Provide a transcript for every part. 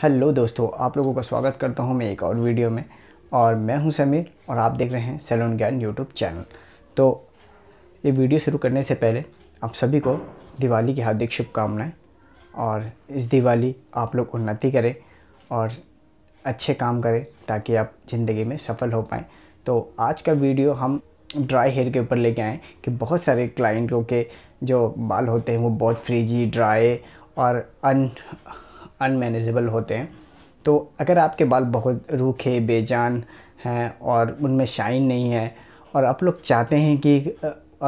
hello दोस्तों आप लोगों का स्वागत करता हूं मैं एक और वीडियो में और मैं हूं समीर और आप देख रहे हैं सैलून ज्ञान यूट्यूब चैनल तो ये वीडियो शुरू करने से पहले आप सभी को दिवाली की हार्दिक शुभकामनाएँ और इस दिवाली आप लोग उन्नति करें और अच्छे काम करें ताकि आप ज़िंदगी में सफल हो पाएँ तो आज का वीडियो हम ड्राई हेयर के ऊपर लेके आएँ कि बहुत सारे क्लाइंटों के जो बाल होते हैं वो बहुत फ्रीजी ड्राई और अन अनमैनेजेबल होते हैं तो अगर आपके बाल बहुत रूखे बेजान हैं और उनमें शाइन नहीं है और आप लोग चाहते हैं कि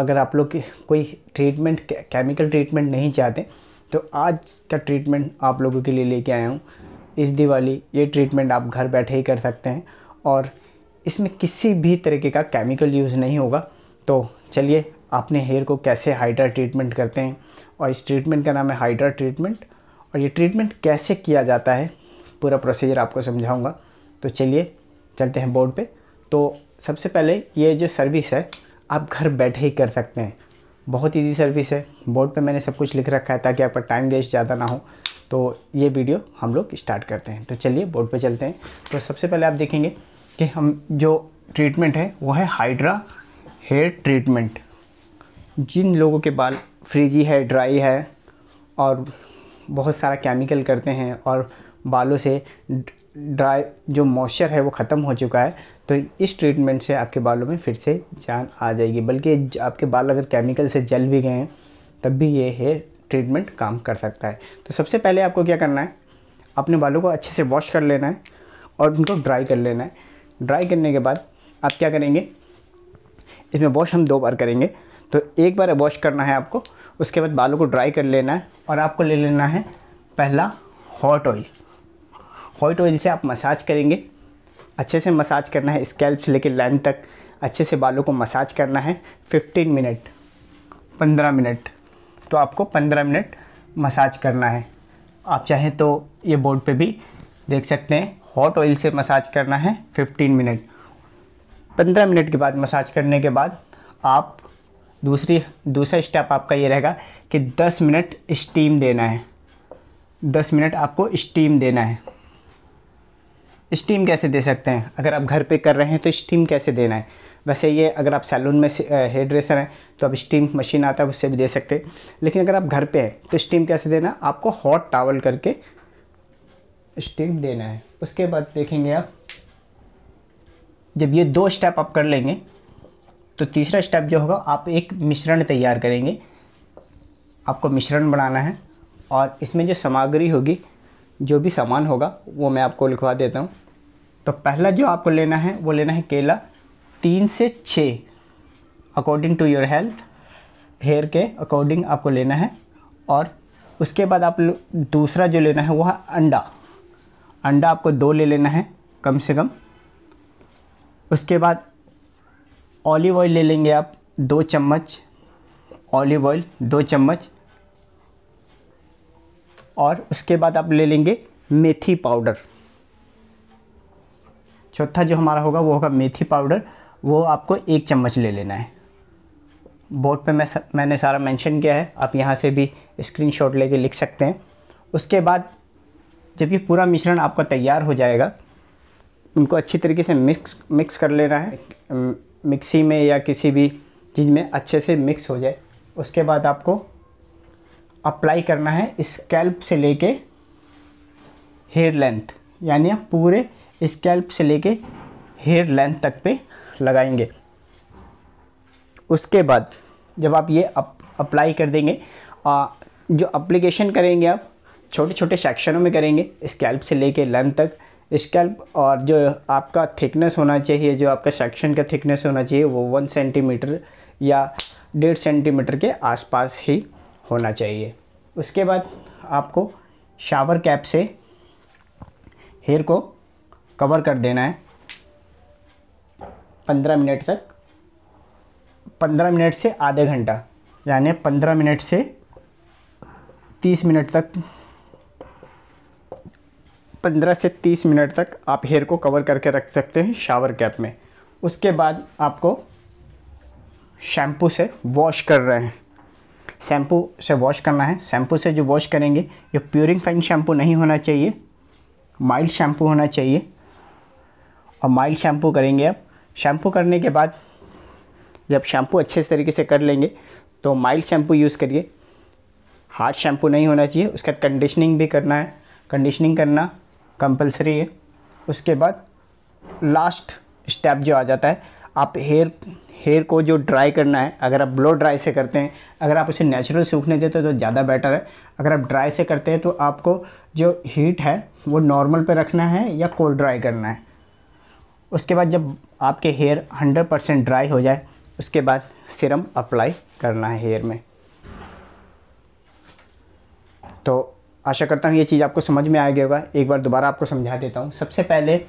अगर आप लोग कोई ट्रीटमेंट केमिकल ट्रीटमेंट नहीं चाहते तो आज का ट्रीटमेंट आप लोगों के लिए लेके आया हूँ इस दिवाली ये ट्रीटमेंट आप घर बैठे ही कर सकते हैं और इसमें किसी भी तरीके का केमिकल यूज़ नहीं होगा तो चलिए अपने हेयर को कैसे हाइड्रा ट्रीटमेंट करते हैं और इस ट्रीटमेंट का नाम है हाइड्रा ट्रीटमेंट और ये ट्रीटमेंट कैसे किया जाता है पूरा प्रोसीजर आपको समझाऊँगा तो चलिए चलते हैं बोर्ड पे तो सबसे पहले ये जो सर्विस है आप घर बैठे ही कर सकते हैं बहुत इजी सर्विस है बोर्ड पे मैंने सब कुछ लिख रखा है ताकि आपका टाइम वेस्ट ज़्यादा ना हो तो ये वीडियो हम लोग स्टार्ट करते हैं तो चलिए बोर्ड पर चलते हैं तो सबसे पहले आप देखेंगे कि हम जो ट्रीटमेंट है वो है हाइड्रा हेयर ट्रीटमेंट जिन लोगों के बाल फ्रीजी है ड्राई है और बहुत सारा केमिकल करते हैं और बालों से ड्राई जो मॉइस्चर है वो ख़त्म हो चुका है तो इस ट्रीटमेंट से आपके बालों में फिर से जान आ जाएगी बल्कि आपके बाल अगर केमिकल से जल भी गए हैं तब भी ये हेयर ट्रीटमेंट काम कर सकता है तो सबसे पहले आपको क्या करना है अपने बालों को अच्छे से वॉश कर लेना है और उनको ड्राई कर लेना है ड्राई करने के बाद आप क्या करेंगे इसमें वॉश हम दो बार करेंगे तो एक बार वॉश करना है आपको उसके बाद बालों को ड्राई कर लेना है और आपको ले लेना है पहला हॉट ऑयल हॉट ऑयल से आप मसाज करेंगे अच्छे से मसाज करना है स्कैल्प से लेकर लैंड तक अच्छे से बालों को मसाज करना है 15 मिनट 15 मिनट तो आपको 15 मिनट मसाज करना है आप चाहें तो ये बोर्ड पे भी देख सकते हैं हॉट ऑयल से मसाज करना है 15 मिनट 15 मिनट के बाद मसाज करने के बाद आप दूसरी दूसरा स्टेप आपका ये रहेगा कि 10 मिनट स्टीम देना है 10 मिनट आपको स्टीम देना है स्टीम कैसे दे सकते हैं अगर आप घर पे कर रहे हैं तो स्टीम कैसे देना है वैसे ये अगर आप सैलून में हेयर ड्रेसर हैं तो आप स्टीम मशीन आता है उससे भी दे सकते हैं लेकिन अगर आप घर पे हैं तो स्टीम कैसे देना है आपको हॉट टावल करके स्टीम देना है उसके बाद देखेंगे आप जब ये दो स्टेप आप कर लेंगे तो तीसरा स्टेप जो होगा आप एक मिश्रण तैयार करेंगे आपको मिश्रण बनाना है और इसमें जो सामग्री होगी जो भी सामान होगा वो मैं आपको लिखवा देता हूँ तो पहला जो आपको लेना है वो लेना है केला तीन से छः according to your health hair के अकॉर्डिंग आपको लेना है और उसके बाद आप दूसरा जो लेना है वो है अंडा अंडा आपको दो ले लेना है कम से कम उसके बाद ऑलिव ऑयल ले लेंगे आप दो चम्मच ऑलिव ऑयल दो चम्मच और उसके बाद आप ले लेंगे मेथी पाउडर चौथा जो हमारा होगा वो होगा मेथी पाउडर वो आपको एक चम्मच ले लेना है बोर्ड पे मैं मैंने सारा मेंशन किया है आप यहाँ से भी स्क्रीनशॉट लेके लिख सकते हैं उसके बाद जब ये पूरा मिश्रण आपका तैयार हो जाएगा उनको अच्छी तरीके से मिक्स मिक्स कर लेना है मिक्सी में या किसी भी चीज़ में अच्छे से मिक्स हो जाए उसके बाद आपको अप्लाई करना है स्कैल्प से लेके हेयर लेंथ यानी आप पूरे स्कैल्प से लेके हेयर लेंथ तक पे लगाएंगे उसके बाद जब आप ये अप, अप्लाई कर देंगे आ, जो अप्लीकेशन करेंगे आप छोटे छोटे सेक्शनों में करेंगे स्कैल्प से लेके लेंथ तक स्कैल्प और जो आपका थिकनेस होना चाहिए जो आपका सेक्शन का थिकनेस होना चाहिए वो वन सेंटीमीटर या डेढ़ सेंटीमीटर के आसपास ही होना चाहिए उसके बाद आपको शावर कैप से हेयर को कवर कर देना है पंद्रह मिनट तक पंद्रह मिनट से आधे घंटा यानी पंद्रह मिनट से तीस मिनट तक 15 से 30 मिनट तक आप हेयर को कवर करके रख सकते हैं शावर कैप में उसके बाद आपको शैम्पू से वॉश कर रहे हैं शैम्पू से वॉश करना है शैम्पू से जो वॉश करेंगे ये प्योरिंग शैम्पू नहीं होना चाहिए माइल्ड शैम्पू होना चाहिए और माइल्ड शैम्पू करेंगे आप शैम्पू करने के बाद जब शैम्पू अच्छे तरीके से कर लेंगे तो माइल्ड शैम्पू यूज़ करिए हार्ड शैम्पू नहीं होना चाहिए उसका कंडीशनिंग भी करना है कंडीशनिंग करना कंपलसरी है उसके बाद लास्ट स्टेप जो आ जाता है आप हेयर हेयर को जो ड्राई करना है अगर आप ब्लो ड्राई से करते हैं अगर आप उसे नेचुरल सूखने देते हैं तो ज़्यादा बेटर है अगर आप ड्राई से करते हैं तो आपको जो हीट है वो नॉर्मल पे रखना है या कोल्ड ड्राई करना है उसके बाद जब आपके हेयर 100% ड्राई हो जाए उसके बाद सिरम अप्लाई करना है हेयर में आशा करता हूँ ये चीज़ आपको समझ में आ गया होगा एक बार दोबारा आपको समझा देता हूँ सबसे पहले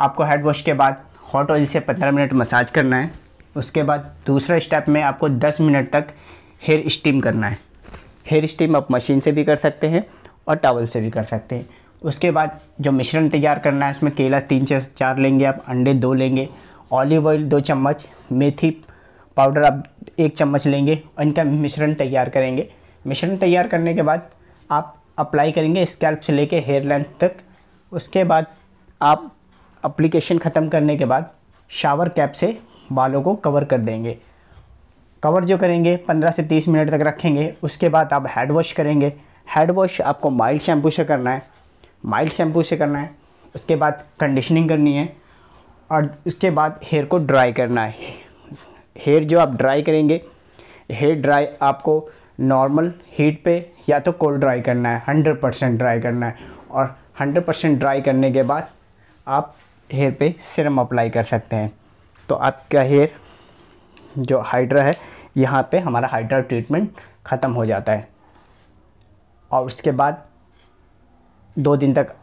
आपको हेड वॉश के बाद हॉट ऑयल से पंद्रह मिनट मसाज करना है उसके बाद दूसरा स्टेप में आपको दस मिनट तक हेयर स्टीम करना है हेयर स्टीम आप मशीन से भी कर सकते हैं और टावल से भी कर सकते हैं उसके बाद जो मिश्रण तैयार करना है उसमें केला तीन से चार लेंगे आप अंडे दो लेंगे ऑलिव ऑयल दो चम्मच मेथी पाउडर आप एक चम्मच लेंगे और इनका मिश्रण तैयार करेंगे मिश्रण तैयार करने के बाद आप अप्लाई करेंगे स्कैल्प से लेके हेयर लेंथ तक उसके बाद आप अप्लीकेशन ख़त्म करने के बाद शावर कैप से बालों को कवर कर देंगे कवर जो करेंगे 15 से 30 मिनट तक रखेंगे उसके बाद आप हेड वॉश करेंगे हेड वॉश आपको माइल्ड शैम्पू से करना है माइल्ड शैम्पू से करना है उसके बाद कंडीशनिंग करनी है और उसके बाद हेयर को ड्राई करना है हेयर जो आप ड्राई करेंगे हेयर ड्राई आपको नॉर्मल हीट पे या तो कोल्ड ड्राई करना है हंड्रेड परसेंट ड्राई करना है और हंड्रेड परसेंट ड्राई करने के बाद आप हेयर पे सिरम अप्लाई कर सकते हैं तो आपका हेयर जो हाइड्रा है यहाँ पे हमारा हाइड्रा ट्रीटमेंट ख़त्म हो जाता है और उसके बाद दो दिन तक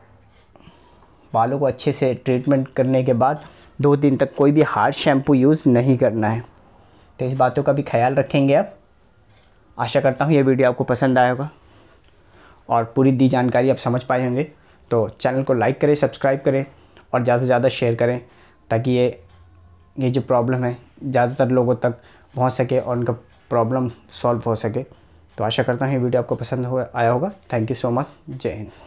बालों को अच्छे से ट्रीटमेंट करने के बाद दो दिन तक कोई भी हार्ड शैम्पू यूज़ नहीं करना है तो इस बातों का भी ख्याल रखेंगे आप आशा करता हूँ ये वीडियो आपको पसंद आया होगा और पूरी दी जानकारी आप समझ पाए होंगे तो चैनल को लाइक करें सब्सक्राइब करें और ज़्यादा से ज़्यादा शेयर करें ताकि ये ये जो प्रॉब्लम है ज़्यादातर लोगों तक पहुँच सके और उनका प्रॉब्लम सॉल्व हो सके तो आशा करता हूँ ये वीडियो आपको पसंद हो आया होगा थैंक यू सो मच जय हिंद